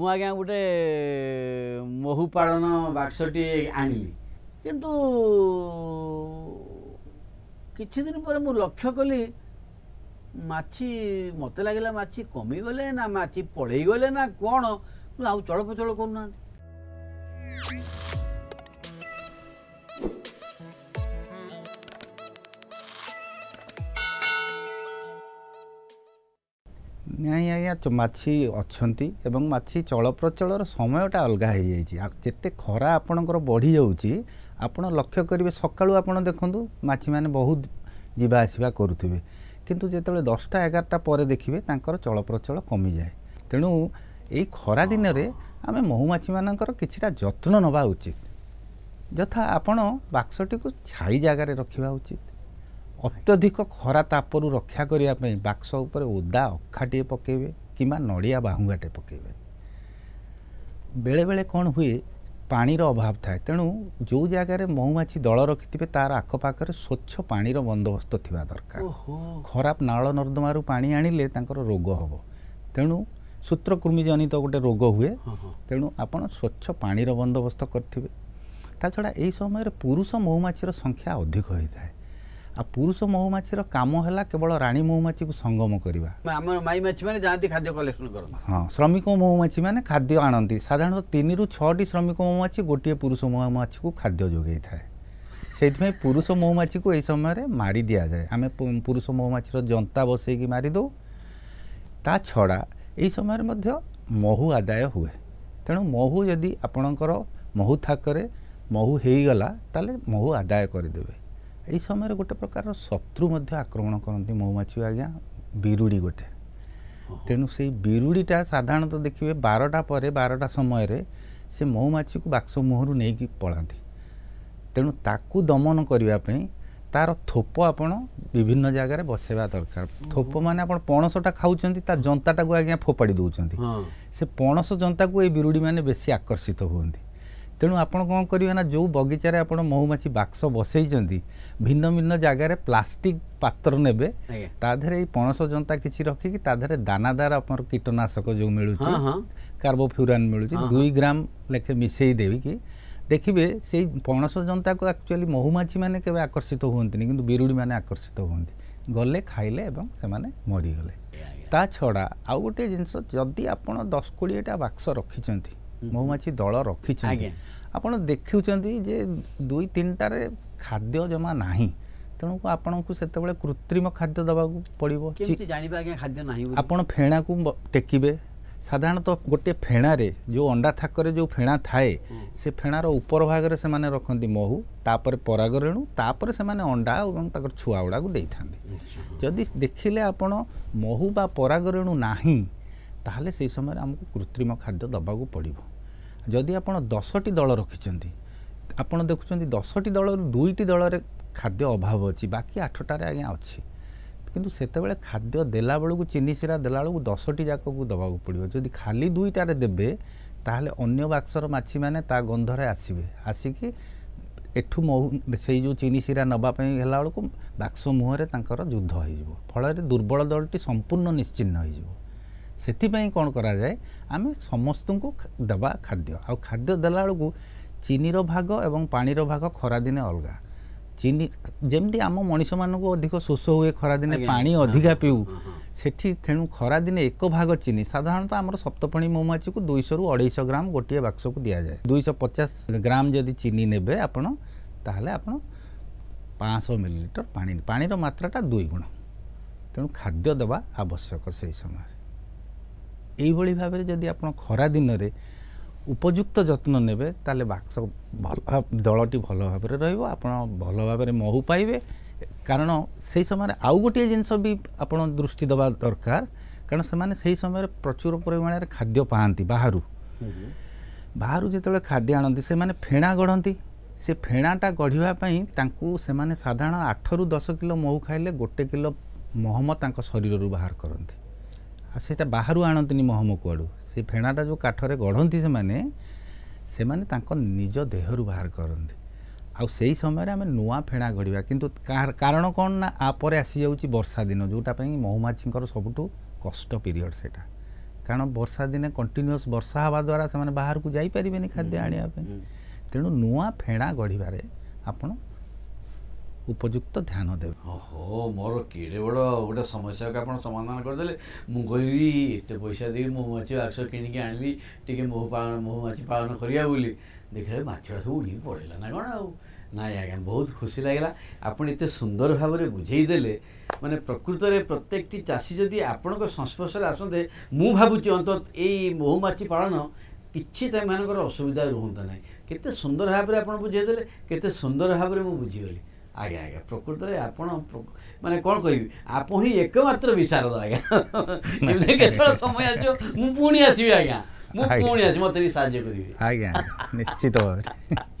ମୁଁ ଆଜ୍ଞା ଗୋଟେ ମହୁ ପାଳନ ବାକ୍ସଟିଏ ଆଣିଲି କିନ୍ତୁ କିଛି ଦିନ ପରେ ମୁଁ ଲକ୍ଷ୍ୟ କଲି ମାଛି ମୋତେ ଲାଗିଲା ମାଛି କମିଗଲେ ନା ମାଛି ପଳେଇଗଲେ ନା କ'ଣ ମୁଁ ଆଉ ଚଳପ୍ରଚଳ କରୁନାହାନ୍ତି ନାଇଁ ଆଜ୍ଞା ମାଛି ଅଛନ୍ତି ଏବଂ ମାଛି ଚଳପ୍ରଚଳର ସମୟଟା ଅଲଗା ହେଇଯାଇଛି ଯେତେ ଖରା ଆପଣଙ୍କର ବଢ଼ିଯାଉଛି ଆପଣ ଲକ୍ଷ୍ୟ କରିବେ ସକାଳୁ ଆପଣ ଦେଖନ୍ତୁ ମାଛିମାନେ ବହୁତ ଯିବା ଆସିବା କରୁଥିବେ କିନ୍ତୁ ଯେତେବେଳେ ଦଶଟା ଏଗାରଟା ପରେ ଦେଖିବେ ତାଙ୍କର ଚଳପ୍ରଚଳ କମିଯାଏ ତେଣୁ ଏଇ ଖରାଦିନରେ ଆମେ ମହୁମାଛିମାନଙ୍କର କିଛିଟା ଯତ୍ନ ନେବା ଉଚିତ ଯଥା ଆପଣ ବାକ୍ସଟିକୁ ଛାଇ ଜାଗାରେ ରଖିବା ଉଚିତ ଅତ୍ୟଧିକ ଖରା ତାପରୁ ରକ୍ଷା କରିବା ପାଇଁ ବାକ୍ସ ଉପରେ ଓଦା ଅଖାଟିଏ ପକାଇବେ କିମ୍ବା ନଡ଼ିଆ ବାହୁଙ୍ଗାଟେ ପକାଇବେ ବେଳେବେଳେ କ'ଣ ହୁଏ ପାଣିର ଅଭାବ ଥାଏ ତେଣୁ ଯେଉଁ ଜାଗାରେ ମହୁମାଛି ଦଳ ରଖିଥିବେ ତାର ଆଖପାଖରେ ସ୍ୱଚ୍ଛ ପାଣିର ବନ୍ଦୋବସ୍ତ ଥିବା ଦରକାର ଖରାପ ନାଳ ନର୍ଦ୍ଦମାରୁ ପାଣି ଆଣିଲେ ତାଙ୍କର ରୋଗ ହେବ ତେଣୁ ସୂତ୍ରକୃମି ଜନିତ ଗୋଟେ ରୋଗ ହୁଏ ତେଣୁ ଆପଣ ସ୍ୱଚ୍ଛ ପାଣିର ବନ୍ଦୋବସ୍ତ କରିଥିବେ ତା ଛଡ଼ା ଏହି ସମୟରେ ପୁରୁଷ ମହୁମାଛିର ସଂଖ୍ୟା ଅଧିକ ହୋଇଥାଏ ଆଉ ପୁରୁଷ ମହୁମାଛିର କାମ ହେଲା କେବଳ ରାଣୀ ମହୁମାଛିକୁ ସଙ୍ଗମ କରିବା ଆମର ମାଇମାଛି ମାନେ ଯାଆନ୍ତି ଖାଦ୍ୟ କଲେକ୍ସନ କରନ୍ତି ହଁ ଶ୍ରମିକ ମହୁମାଛି ମାନେ ଖାଦ୍ୟ ଆଣନ୍ତି ସାଧାରଣତଃ ତିନିରୁ ଛଅଟି ଶ୍ରମିକ ମହୁମାଛି ଗୋଟିଏ ପୁରୁଷ ମହୁମାଛିକୁ ଖାଦ୍ୟ ଯୋଗାଇଥାଏ ସେଇଥିପାଇଁ ପୁରୁଷ ମହୁମାଛିକୁ ଏହି ସମୟରେ ମାରି ଦିଆଯାଏ ଆମେ ପୁରୁଷ ମହୁମାଛିର ଜନ୍ତା ବସେଇକି ମାରିଦେଉ ତା ଛଡ଼ା ଏହି ସମୟରେ ମଧ୍ୟ ମହୁ ଆଦାୟ ହୁଏ ତେଣୁ ମହୁ ଯଦି ଆପଣଙ୍କର ମହୁ ଥାକରେ ମହୁ ହେଇଗଲା ତାହେଲେ ମହୁ ଆଦାୟ କରିଦେବେ ଏଇ ସମୟରେ ଗୋଟେ ପ୍ରକାରର ଶତ୍ରୁ ମଧ୍ୟ ଆକ୍ରମଣ କରନ୍ତି ମହୁମାଛି ଆଜ୍ଞା ବିରୁଡ଼ି ଗୋଟେ ତେଣୁ ସେଇ ବିରୁଡ଼ିଟା ସାଧାରଣତଃ ଦେଖିବେ ବାରଟା ପରେ ବାରଟା ସମୟରେ ସେ ମହୁମାଛିକୁ ବାକ୍ସ ମୁହଁରୁ ନେଇକି ପଳାନ୍ତି ତେଣୁ ତାକୁ ଦମନ କରିବା ପାଇଁ ତା'ର ଥୋପ ଆପଣ ବିଭିନ୍ନ ଜାଗାରେ ବସାଇବା ଦରକାର ଥୋପ ମାନେ ଆପଣ ପଣସଟା ଖାଉଛନ୍ତି ତା ଜନ୍ତାଟାକୁ ଆଜ୍ଞା ଫୋପାଡ଼ି ଦେଉଛନ୍ତି ସେ ପଣସ ଜନ୍ତାକୁ ଏଇ ବିରୁଡ଼ିମାନେ ବେଶୀ ଆକର୍ଷିତ ହୁଅନ୍ତି ତେଣୁ ଆପଣ କ'ଣ କରିବେ ନା ଯେଉଁ ବଗିଚାରେ ଆପଣ ମହୁମାଛି ବାକ୍ସ ବସେଇଛନ୍ତି ଭିନ୍ନ ଭିନ୍ନ ଜାଗାରେ ପ୍ଲାଷ୍ଟିକ୍ ପାତ୍ର ନେବେ ତା ଦେହରେ ଏଇ ପଣସ ଜନ୍ତା କିଛି ରଖିକି ତା ଦେହରେ ଦାନାଦାର ଆମର କୀଟନାଶକ ଯେଉଁ ମିଳୁଛି କାର୍ବୋଫ୍ୟୁରାନ୍ ମିଳୁଛି ଦୁଇ ଗ୍ରାମ ଲେଖେ ମିଶେଇ ଦେବିକି ଦେଖିବେ ସେଇ ପଣସ ଜନ୍ତାକୁ ଆକ୍ଚୁଆଲି ମହୁମାଛିମାନେ କେବେ ଆକର୍ଷିତ ହୁଅନ୍ତିନି କିନ୍ତୁ ବିରୁଡ଼ିମାନେ ଆକର୍ଷିତ ହୁଅନ୍ତି ଗଲେ ଖାଇଲେ ଏବଂ ସେମାନେ ମରିଗଲେ ତା ଛଡ଼ା ଆଉ ଗୋଟିଏ ଜିନିଷ ଯଦି ଆପଣ ଦଶ କୋଡ଼ିଏଟା ବାକ୍ସ ରଖିଛନ୍ତି মৌমাছি দল রক্ষিছেন ଆପଣ ଦେଖୁଛନ୍ତି ଯେ ଦୁଇ ତିନିଟାରେ ଖାଦ୍ୟ ଜମା ନାହିଁ ତେଣୁ ଆପଣଙ୍କୁ ସେତେବେଳେ କୃତ୍ରିମ ଖାଦ୍ୟ ଦେବାକୁ ପଡ଼ିବ ଆପଣ ଫେଣାକୁ ଟେକିବେ ସାଧାରଣତଃ ଗୋଟିଏ ଫେଣାରେ ଯେଉଁ ଅଣ୍ଡା ଥାକରେ ଯେଉଁ ଫେଣା ଥାଏ ସେ ଫେଣାର ଉପର ଭାଗରେ ସେମାନେ ରଖନ୍ତି ମହୁ ତାପରେ ପରାଗରେଣୁ ତାପରେ ସେମାନେ ଅଣ୍ଡା ଏବଂ ତାଙ୍କର ଛୁଆଗୁଡ଼ାକୁ ଦେଇଥାନ୍ତି ଯଦି ଦେଖିଲେ ଆପଣ ମହୁ ବା ପରାଗରେଣୁ ନାହିଁ ତାହେଲେ ସେହି ସମୟରେ ଆମକୁ କୃତ୍ରିମ ଖାଦ୍ୟ ଦେବାକୁ ପଡ଼ିବ ଯଦି ଆପଣ ଦଶଟି ଦଳ ରଖିଛନ୍ତି ଆପଣ ଦେଖୁଛନ୍ତି ଦଶଟି ଦଳରୁ ଦୁଇଟି ଦଳରେ ଖାଦ୍ୟ ଅଭାବ ଅଛି ବାକି ଆଠଟାରେ ଆଜ୍ଞା ଅଛି କିନ୍ତୁ ସେତେବେଳେ ଖାଦ୍ୟ ଦେଲାବେଳକୁ ଚିନି ସିରା ଦେଲାବେଳକୁ ଦଶଟି ଯାକକୁ ଦେବାକୁ ପଡ଼ିବ ଯଦି ଖାଲି ଦୁଇଟାରେ ଦେବେ ତାହେଲେ ଅନ୍ୟ ବାକ୍ସର ମାଛିମାନେ ତା ଗନ୍ଧରେ ଆସିବେ ଆସିକି ଏଠୁ ମହୁ ସେଇ ଯେଉଁ ଚିନି ସିରା ନେବା ପାଇଁ ହେଲାବେଳକୁ ବାକ୍ସ ମୁହଁରେ ତାଙ୍କର ଯୁଦ୍ଧ ହୋଇଯିବ ଫଳରେ ଦୁର୍ବଳ ଦଳଟି ସମ୍ପୂର୍ଣ୍ଣ ନିଶ୍ଚିହ୍ନ ହୋଇଯିବ ସେଥିପାଇଁ କ'ଣ କରାଯାଏ ଆମେ ସମସ୍ତଙ୍କୁ ଦେବା ଖାଦ୍ୟ ଆଉ ଖାଦ୍ୟ ଦେଲାବେଳକୁ ଚିନିର ଭାଗ ଏବଂ ପାଣିର ଭାଗ ଖରାଦିନେ ଅଲଗା ଚିନି ଯେମିତି ଆମ ମଣିଷମାନଙ୍କୁ ଅଧିକ ଶୋଷ ହୁଏ ଖରାଦିନେ ପାଣି ଅଧିକା ପିଉ ସେଠି ତେଣୁ ଖରାଦିନେ ଏକ ଭାଗ ଚିନି ସାଧାରଣତଃ ଆମର ସପ୍ତପଣି ମହୁମାଛିକୁ ଦୁଇଶହରୁ ଅଢ଼େଇଶହ ଗ୍ରାମ ଗୋଟିଏ ବାକ୍ସକୁ ଦିଆଯାଏ ଦୁଇଶହ ପଚାଶ ଗ୍ରାମ ଯଦି ଚିନି ନେବେ ଆପଣ ତାହେଲେ ଆପଣ ପାଞ୍ଚଶହ ମିଲିଲିଟର ପାଣି ପାଣିର ମାତ୍ରାଟା ଦୁଇ ଗୁଣ ତେଣୁ ଖାଦ୍ୟ ଦେବା ଆବଶ୍ୟକ ସେହି ସମୟରେ ଏଇଭଳି ଭାବରେ ଯଦି ଆପଣ ଖରାଦିନରେ ଉପଯୁକ୍ତ ଯତ୍ନ ନେବେ ତାହେଲେ ବାକ୍ସ ଭଲ ଦଳଟି ଭଲ ଭାବରେ ରହିବ ଆପଣ ଭଲ ଭାବରେ ମହୁ ପାଇବେ କାରଣ ସେହି ସମୟରେ ଆଉ ଗୋଟିଏ ଜିନିଷ ବି ଆପଣ ଦୃଷ୍ଟି ଦେବା ଦରକାର କାରଣ ସେମାନେ ସେହି ସମୟରେ ପ୍ରଚୁର ପରିମାଣରେ ଖାଦ୍ୟ ପାଆନ୍ତି ବାହାରୁ ବାହାରୁ ଯେତେବେଳେ ଖାଦ୍ୟ ଆଣନ୍ତି ସେମାନେ ଫେଣା ଗଢ଼ନ୍ତି ସେ ଫେଣାଟା ଗଢ଼ିବା ପାଇଁ ତାଙ୍କୁ ସେମାନେ ସାଧାରଣ ଆଠରୁ ଦଶ କିଲୋ ମହୁ ଖାଇଲେ ଗୋଟେ କିଲୋ ମହମ ତାଙ୍କ ଶରୀରରୁ ବାହାର କରନ୍ତି ଆଉ ସେଇଟା ବାହାରୁ ଆଣନ୍ତିନି ମହମ କୁଆଡ଼ୁ ସେ ଫେଣାଟା ଯେଉଁ କାଠରେ ଗଢ଼ନ୍ତି ସେମାନେ ସେମାନେ ତାଙ୍କ ନିଜ ଦେହରୁ ବାହାର କରନ୍ତି ଆଉ ସେହି ସମୟରେ ଆମେ ନୂଆ ଫେଣା ଗଢ଼ିବା କିନ୍ତୁ କାରଣ କ'ଣ ନା ଆ ପରେ ଆସିଯାଉଛି ବର୍ଷା ଦିନ ଯେଉଁଟା ପାଇଁ ମହୁମାଛିଙ୍କର ସବୁଠୁ କଷ୍ଟ ପିରିୟଡ଼୍ ସେଇଟା କାରଣ ବର୍ଷା ଦିନେ କଣ୍ଟିନ୍ୟୁଅସ୍ ବର୍ଷା ହେବା ଦ୍ୱାରା ସେମାନେ ବାହାରକୁ ଯାଇପାରିବେନି ଖାଦ୍ୟ ଆଣିବା ପାଇଁ ତେଣୁ ନୂଆ ଫେଣା ଗଢ଼ିବାରେ ଆପଣ ଉପଯୁକ୍ତ ଧ୍ୟାନ ଦେବେ ଓହୋ ମୋର କେଡ଼େ ବଡ଼ ଗୋଟେ ସମସ୍ୟାକୁ ଆପଣ ସମାଧାନ କରିଦେଲେ ମୁଁ କହିବି ଏତେ ପଇସା ଦେଇ ମହୁମାଛି ବାକ୍ସ କିଣିକି ଆଣିଲି ଟିକେ ମହୁ ମହୁମାଛି ପାଳନ କରିବା ବୋଲି ଦେଖିଲା ମାଛଟା ସବୁ ଉଡ଼ିକି ପଳେଇଲା ନା କ'ଣ ଆଉ ନାଇଁ ଆଜ୍ଞା ବହୁତ ଖୁସି ଲାଗିଲା ଆପଣ ଏତେ ସୁନ୍ଦର ଭାବରେ ବୁଝେଇ ଦେଲେ ମାନେ ପ୍ରକୃତରେ ପ୍ରତ୍ୟେକଟି ଚାଷୀ ଯଦି ଆପଣଙ୍କ ସଂସ୍ପର୍ଶରେ ଆସନ୍ତେ ମୁଁ ଭାବୁଛି ଅନ୍ତତଃ ଏଇ ମହୁମାଛି ପାଳନ କିଛି ସେମାନଙ୍କର ଅସୁବିଧା ରୁହନ୍ତା ନାହିଁ କେତେ ସୁନ୍ଦର ଭାବରେ ଆପଣ ବୁଝେଇଦେଲେ କେତେ ସୁନ୍ଦର ଭାବରେ ମୁଁ ବୁଝିଗଲି ଆଜ୍ଞା ଆଜ୍ଞା ପ୍ରକୃତରେ ଆପଣ ମାନେ କ'ଣ କହିବି ଆପଣ ହିଁ ଏକମାତ୍ର ବିଶାରଦ ଆଜ୍ଞା କେତେବେଳେ ସମୟ ଆସିବ ମୁଁ ପୁଣି ଆସିବି ଆଜ୍ଞା ମୁଁ ପୁଣି ଆସିବି ମୋତେ ସାହାଯ୍ୟ କରିବି ଆଜ୍ଞା ନିଶ୍ଚିତ ଭାବରେ